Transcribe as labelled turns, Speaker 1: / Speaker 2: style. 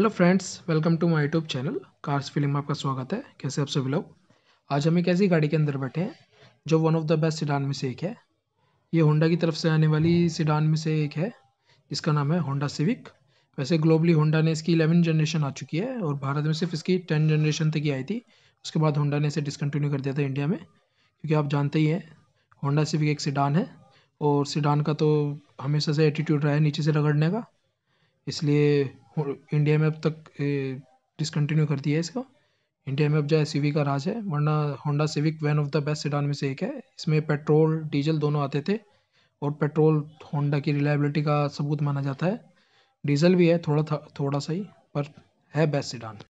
Speaker 1: hello friends welcome to my YouTube channel cars film में आपका स्वागत है कैसे आप सभी लोग आज हम एक ऐसी गाड़ी के अंदर बैठे हैं जो one of the best sedan में से एक है ये होंडा की तरफ से आने वाली सिडान में से एक है इसका नाम है होंडा सिविक वैसे ग्लोबली होंडा ने इसकी इलेवन जनरेशन आ चुकी है और भारत में सिर्फ इसकी टेन जनरेशन तक ही आई थी उसके बाद होंडा ने इसे डिसकन्टिन्यू कर दिया था इंडिया में क्योंकि आप जानते ही हैं होंडा सिविक एक सिडान है और सिडान का तो हमेशा से एटीट्यूड रहा है नीचे से रगड़ने का इसलिए और इंडिया में अब तक डिसकंटिन्यू कर दिया है इसको इंडिया में अब जो सीवी का राज है वरना Honda Civic one of the best sedan में से एक है इसमें पेट्रोल डीजल दोनों आते थे और पेट्रोल होंडा की रिलायबिलिटी का सबूत माना जाता है डीजल भी है थोड़ा थोड़ा सा ही पर है बेस्ट सीडान